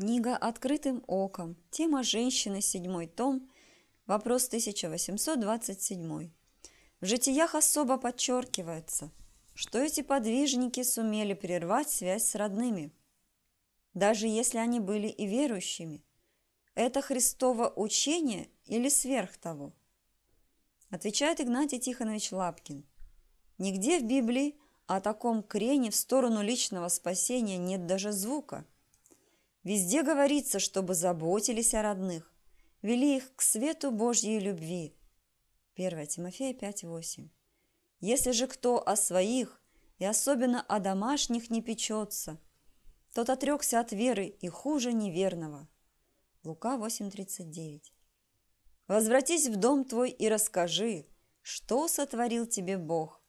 Книга «Открытым оком», тема «Женщины», седьмой том, вопрос 1827. В житиях особо подчеркивается, что эти подвижники сумели прервать связь с родными, даже если они были и верующими. Это Христово учение или сверх того? Отвечает Игнатий Тихонович Лапкин. Нигде в Библии о таком крене в сторону личного спасения нет даже звука – Везде говорится, чтобы заботились о родных, вели их к свету Божьей любви. 1 Тимофея 5.8 Если же кто о своих и особенно о домашних не печется, тот отрекся от веры и хуже неверного. Лука 8.39 Возвратись в дом твой и расскажи, что сотворил тебе Бог.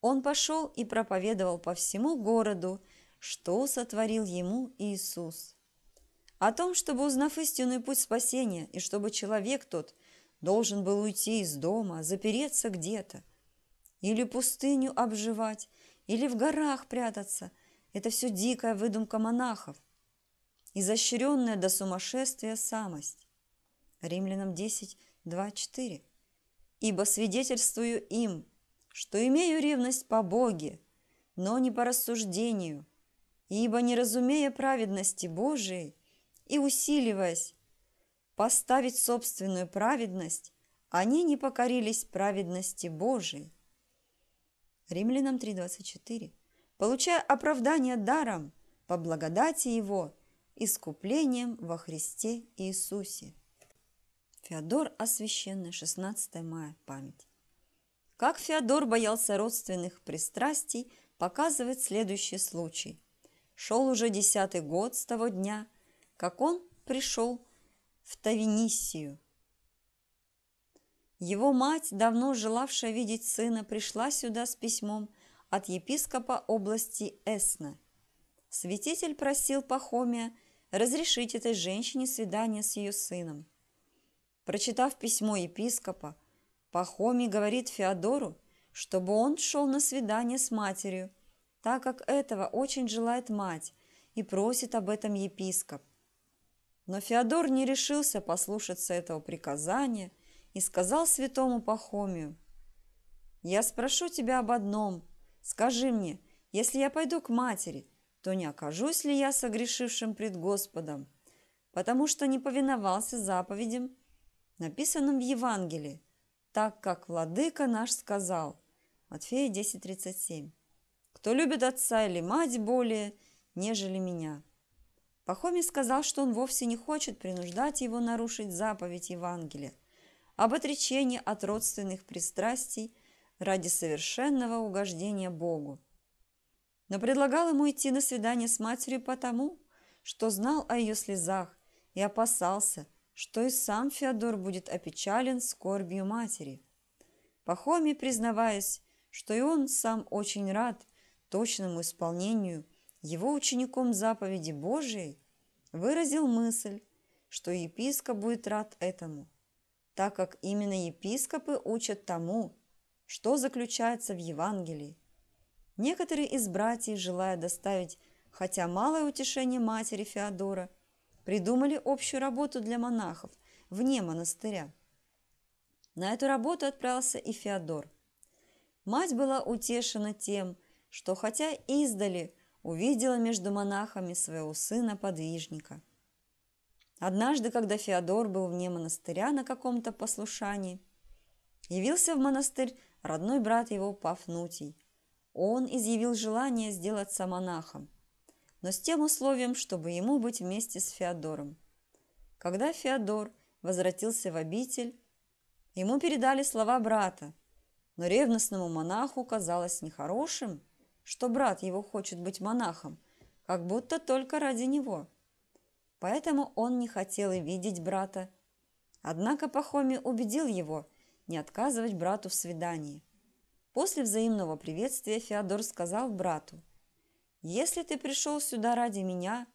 Он пошел и проповедовал по всему городу, что сотворил ему Иисус о том, чтобы, узнав истинный путь спасения, и чтобы человек тот должен был уйти из дома, запереться где-то, или пустыню обживать, или в горах прятаться. Это все дикая выдумка монахов, изощренная до сумасшествия самость. Римлянам 10, 2, 4. «Ибо свидетельствую им, что имею ревность по Боге, но не по рассуждению, ибо, не разумея праведности Божией, и усиливаясь. Поставить собственную праведность, они не покорились праведности Божией. Римлянам 3.24 Получая оправдание даром, по благодати Его, искуплением во Христе Иисусе. Феодор освященный, 16 мая, память. Как Феодор боялся родственных пристрастий, показывает следующий случай. Шел уже десятый год с того дня, как он пришел в Тавиниссию. Его мать, давно желавшая видеть сына, пришла сюда с письмом от епископа области Эсна. Святитель просил Пахомия разрешить этой женщине свидание с ее сыном. Прочитав письмо епископа, Пахомий говорит Феодору, чтобы он шел на свидание с матерью, так как этого очень желает мать и просит об этом епископ – но Феодор не решился послушаться этого приказания и сказал святому Пахомию, «Я спрошу тебя об одном. Скажи мне, если я пойду к матери, то не окажусь ли я согрешившим пред Господом, потому что не повиновался заповедям, написанным в Евангелии, так как Владыка наш сказал». Матфея 10.37. «Кто любит отца или мать более, нежели меня, Пахомий сказал, что он вовсе не хочет принуждать его нарушить заповедь Евангелия об отречении от родственных пристрастий ради совершенного угождения Богу. Но предлагал ему идти на свидание с матерью потому, что знал о ее слезах и опасался, что и сам Феодор будет опечален скорбью матери. Пахомий, признаваясь, что и он сам очень рад точному исполнению – его учеником заповеди Божией, выразил мысль, что епископ будет рад этому, так как именно епископы учат тому, что заключается в Евангелии. Некоторые из братьев, желая доставить хотя малое утешение матери Феодора, придумали общую работу для монахов вне монастыря. На эту работу отправился и Феодор. Мать была утешена тем, что хотя издали увидела между монахами своего сына-подвижника. Однажды, когда Феодор был вне монастыря на каком-то послушании, явился в монастырь родной брат его Пафнутий. Он изъявил желание сделаться монахом, но с тем условием, чтобы ему быть вместе с Феодором. Когда Феодор возвратился в обитель, ему передали слова брата, но ревностному монаху казалось нехорошим – что брат его хочет быть монахом, как будто только ради него. Поэтому он не хотел и видеть брата. Однако Пахоми убедил его не отказывать брату в свидании. После взаимного приветствия Феодор сказал брату, «Если ты пришел сюда ради меня,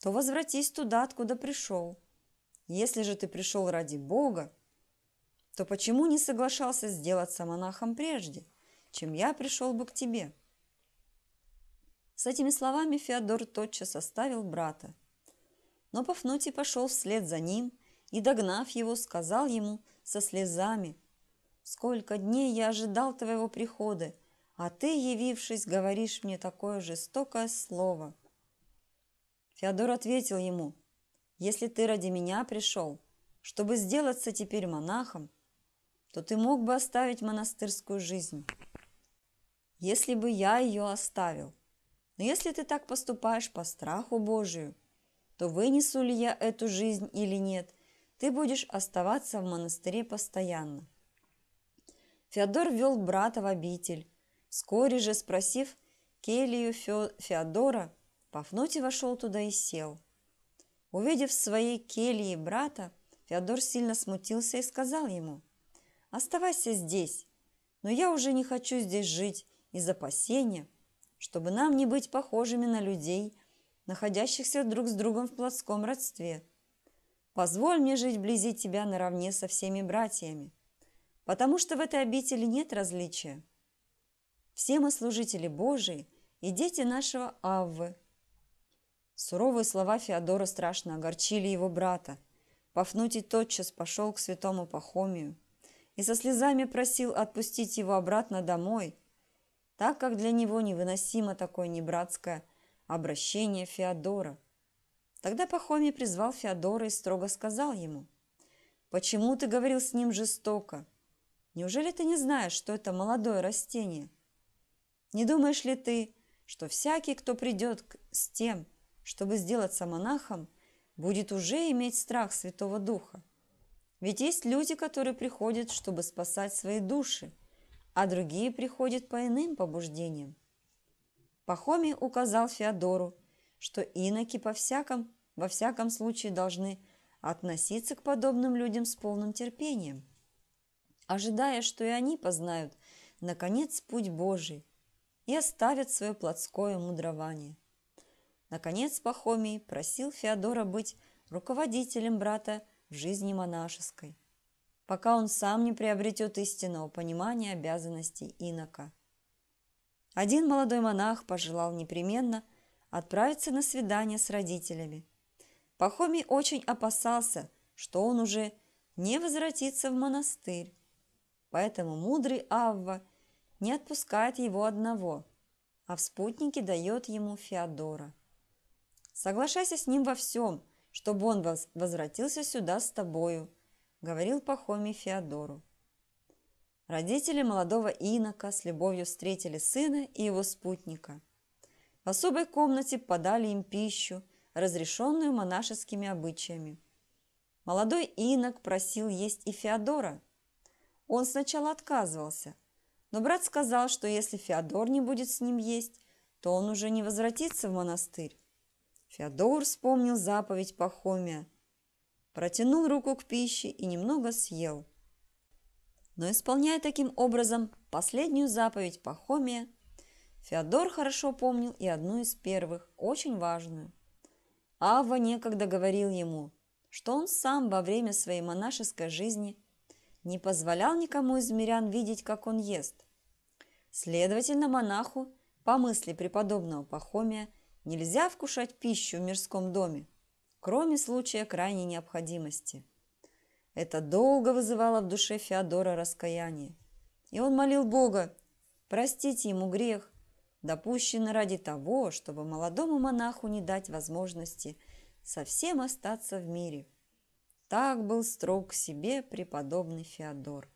то возвратись туда, откуда пришел. Если же ты пришел ради Бога, то почему не соглашался сделаться монахом прежде, чем я пришел бы к тебе?» С этими словами Феодор тотчас оставил брата. Но Пафнутий пошел вслед за ним и, догнав его, сказал ему со слезами, «Сколько дней я ожидал твоего прихода, а ты, явившись, говоришь мне такое жестокое слово». Феодор ответил ему, «Если ты ради меня пришел, чтобы сделаться теперь монахом, то ты мог бы оставить монастырскую жизнь, если бы я ее оставил». Но если ты так поступаешь по страху Божию, то вынесу ли я эту жизнь или нет, ты будешь оставаться в монастыре постоянно. Феодор вел брата в обитель. Вскоре же, спросив келью Фе... Феодора, Пафнутий вошел туда и сел. Увидев в своей келье брата, Феодор сильно смутился и сказал ему, «Оставайся здесь, но я уже не хочу здесь жить из опасения, чтобы нам не быть похожими на людей, находящихся друг с другом в плотском родстве. Позволь мне жить вблизи тебя наравне со всеми братьями, потому что в этой обители нет различия. Все мы служители Божии и дети нашего Аввы. Суровые слова Феодора страшно огорчили его брата. Пафнутий тотчас пошел к святому Пахомию и со слезами просил отпустить его обратно домой – так как для него невыносимо такое небратское обращение Феодора. Тогда Пахомий призвал Феодора и строго сказал ему, «Почему ты говорил с ним жестоко? Неужели ты не знаешь, что это молодое растение? Не думаешь ли ты, что всякий, кто придет к... с тем, чтобы сделаться монахом, будет уже иметь страх Святого Духа? Ведь есть люди, которые приходят, чтобы спасать свои души, а другие приходят по иным побуждениям. Пахомий указал Феодору, что иноки по всяком, во всяком случае должны относиться к подобным людям с полным терпением, ожидая, что и они познают, наконец, путь Божий и оставят свое плотское мудрование. Наконец Пахомий просил Феодора быть руководителем брата в жизни монашеской – пока он сам не приобретет истинного понимания обязанностей инока. Один молодой монах пожелал непременно отправиться на свидание с родителями. Пахомий очень опасался, что он уже не возвратится в монастырь, поэтому мудрый Авва не отпускает его одного, а в спутнике дает ему Феодора. Соглашайся с ним во всем, чтобы он возвратился сюда с тобою – говорил Пахомий Феодору. Родители молодого инока с любовью встретили сына и его спутника. В особой комнате подали им пищу, разрешенную монашескими обычаями. Молодой инок просил есть и Феодора. Он сначала отказывался, но брат сказал, что если Феодор не будет с ним есть, то он уже не возвратится в монастырь. Феодор вспомнил заповедь Пахомия – протянул руку к пище и немного съел. Но исполняя таким образом последнюю заповедь Пахомия, Феодор хорошо помнил и одну из первых, очень важную. Ава некогда говорил ему, что он сам во время своей монашеской жизни не позволял никому из мирян видеть, как он ест. Следовательно, монаху, по мысли преподобного Пахомия, нельзя вкушать пищу в мирском доме, кроме случая крайней необходимости. Это долго вызывало в душе Феодора раскаяние. И он молил Бога простить ему грех, допущенный ради того, чтобы молодому монаху не дать возможности совсем остаться в мире. Так был строг к себе преподобный Феодор.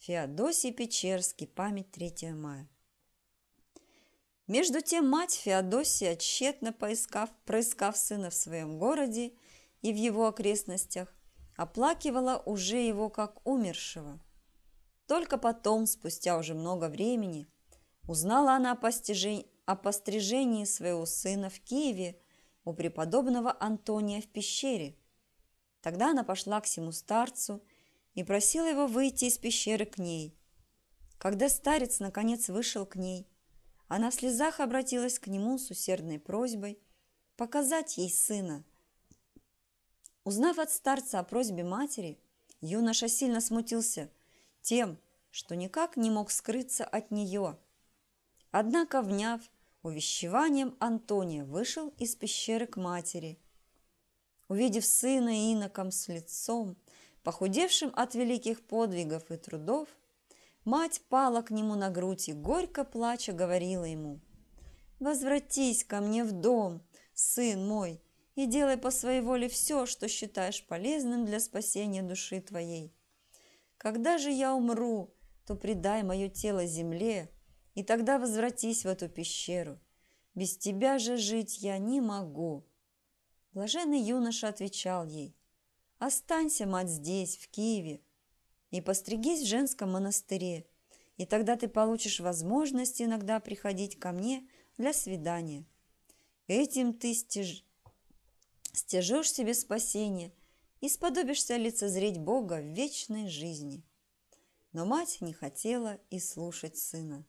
Феодосий Печерский, память 3 мая. Между тем мать Феодосия, тщетно поискав, проискав сына в своем городе и в его окрестностях, оплакивала уже его как умершего. Только потом, спустя уже много времени, узнала она о, постижении, о пострижении своего сына в Киеве у преподобного Антония в пещере. Тогда она пошла к сему старцу и просила его выйти из пещеры к ней. Когда старец наконец вышел к ней – она в слезах обратилась к нему с усердной просьбой показать ей сына. Узнав от старца о просьбе матери, юноша сильно смутился тем, что никак не мог скрыться от нее. Однако, вняв увещеванием, Антония вышел из пещеры к матери. Увидев сына иноком с лицом, похудевшим от великих подвигов и трудов, Мать пала к нему на грудь и, горько плача, говорила ему, «Возвратись ко мне в дом, сын мой, и делай по своей воле все, что считаешь полезным для спасения души твоей. Когда же я умру, то предай мое тело земле, и тогда возвратись в эту пещеру. Без тебя же жить я не могу». Блаженный юноша отвечал ей, «Останься, мать, здесь, в Киеве, и постригись в женском монастыре, и тогда ты получишь возможность иногда приходить ко мне для свидания. Этим ты стяж... стяжешь себе спасение и сподобишься лицезреть Бога в вечной жизни». Но мать не хотела и слушать сына.